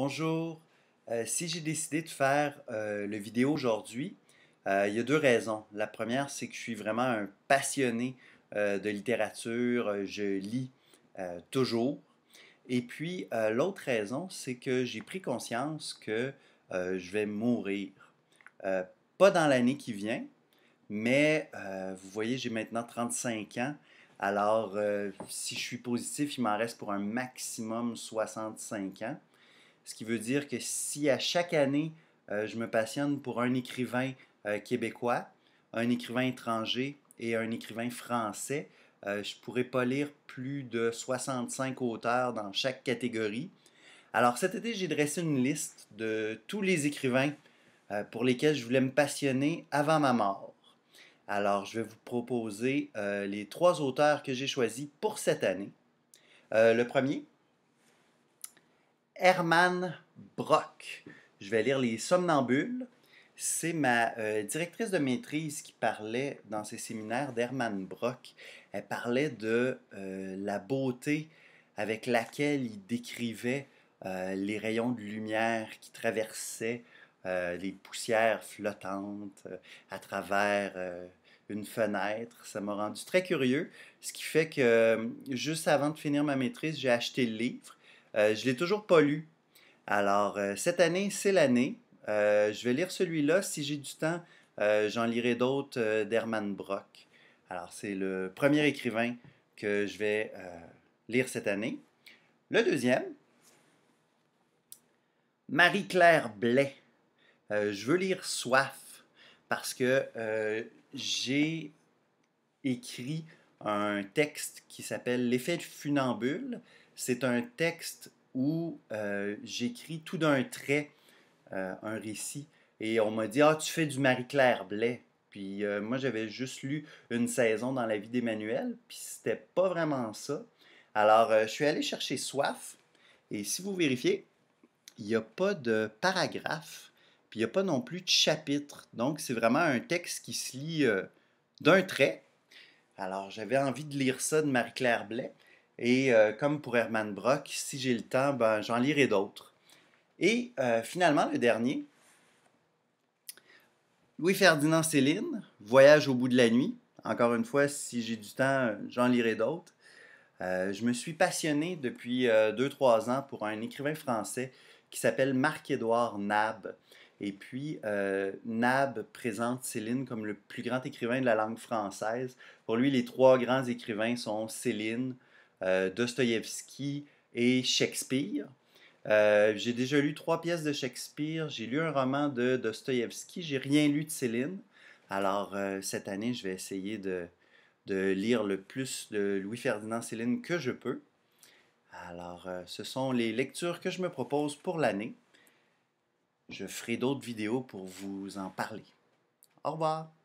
Bonjour. Euh, si j'ai décidé de faire euh, le vidéo aujourd'hui, euh, il y a deux raisons. La première, c'est que je suis vraiment un passionné de littérature. Je lis toujours. Et puis, l'autre raison, c'est que j'ai pris conscience que je vais mourir. pas dans l'année qui vient, mais vous voyez, j'ai maintenant 35 ans. Alors, si je suis positif, il m'en reste pour un maximum 65 ans ce qui veut dire que si à chaque année, euh, je me passionne pour un écrivain euh, québécois, un écrivain étranger et un écrivain français, euh, je ne pourrais pas lire plus de 65 auteurs dans chaque catégorie. Alors cet été, j'ai dressé une liste de tous les écrivains pour lesquels je voulais me passionner avant ma mort. Alors je vais vous proposer les trois auteurs que j'ai choisis pour cette année. le premier, Herman Brock. Je vais lire Les Somnambules. C'est ma euh, directrice de maîtrise qui parlait dans ses séminaires d'Herman Brock. Elle parlait de euh, la beauté avec laquelle il décrivait euh, les rayons de lumière qui traversaient les poussières flottantes à travers une fenêtre. Ça m'a rendu très curieux, ce qui fait que juste avant de finir ma maîtrise, j'ai acheté le livre euh, je ne l'ai toujours pas lu. Alors, euh, cette année, c'est l'année. Euh, je vais lire celui-là. Si j'ai du temps, j'en lirai d'autres d'Herman Brock. Alors, c'est le premier écrivain que je vais lire cette année. Le deuxième, Marie-Claire Blais. je veux lire Soif parce que j'ai écrit un texte qui s'appelle L'effet funambule c'est un texte où euh, j'écris tout d'un trait euh, un récit. Et on m'a dit Ah, tu fais du Marie-Claire Blais. Puis euh, moi, j'avais juste lu une saison dans la vie d'Emmanuel, puis c'était pas vraiment ça. Alors, je suis allé chercher Soif, et si vous vérifiez, il n'y a pas de paragraphe, puis il n'y a pas non plus de chapitre. Donc, c'est vraiment un texte qui se lit d'un trait. Alors, j'avais envie de lire ça de Marie-Claire Blais. Et euh, comme pour Herman Brock, si j'ai le temps, ben, j'en lirai d'autres. Et euh, finalement, le dernier, Louis-Ferdinand Céline, Voyage au bout de la nuit. Encore une fois, si j'ai du temps, j'en lirai d'autres. Euh, je me suis passionné depuis 2-3 ans pour un écrivain français qui s'appelle Marc-Édouard Nab. Et puis, Nab présente Céline comme le plus grand écrivain de la langue française. Pour lui, les trois grands écrivains sont Céline, euh, Dostoïevski et Shakespeare. Euh, j'ai déjà lu trois pièces de Shakespeare, j'ai lu un roman de Dostoïevski, j'ai rien lu de Céline. Alors euh, cette année, je vais essayer de, lire le plus de Louis-Ferdinand Céline que je peux. Alors ce sont les lectures que je me propose pour l'année. Je ferai d'autres vidéos pour vous en parler. Au revoir!